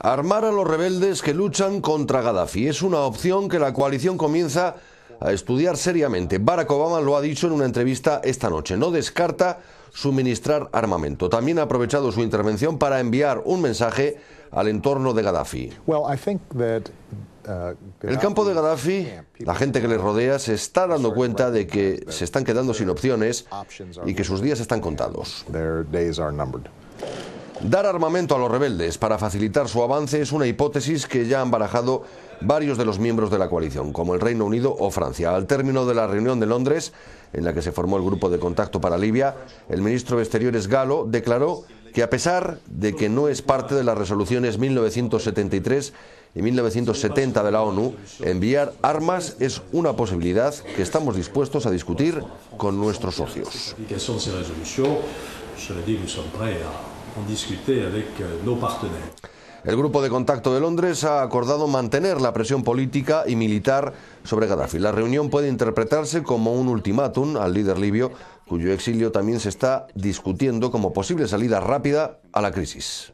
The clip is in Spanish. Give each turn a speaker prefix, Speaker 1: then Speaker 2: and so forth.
Speaker 1: Armar a los rebeldes que luchan contra Gaddafi es una opción que la coalición comienza a estudiar seriamente. Barack Obama lo ha dicho en una entrevista esta noche. No descarta suministrar armamento. También ha aprovechado su intervención para enviar un mensaje al entorno de Gaddafi. Uh, El campo de Gaddafi, la gente que le rodea, se está dando cuenta de que se están quedando sin opciones y que sus días están contados. Dar armamento a los rebeldes para facilitar su avance es una hipótesis que ya han barajado varios de los miembros de la coalición, como el Reino Unido o Francia. Al término de la reunión de Londres, en la que se formó el grupo de contacto para Libia, el ministro de Exteriores Galo declaró que a pesar de que no es parte de las resoluciones 1973 y 1970 de la ONU, enviar armas es una posibilidad que estamos dispuestos a discutir con nuestros socios. Euh, El grupo de contacto de Londres ha acordado mantener la presión política y militar sobre Gaddafi. La reunión puede interpretarse como un ultimátum al líder libio, cuyo exilio también se está discutiendo como posible salida rápida a la crisis.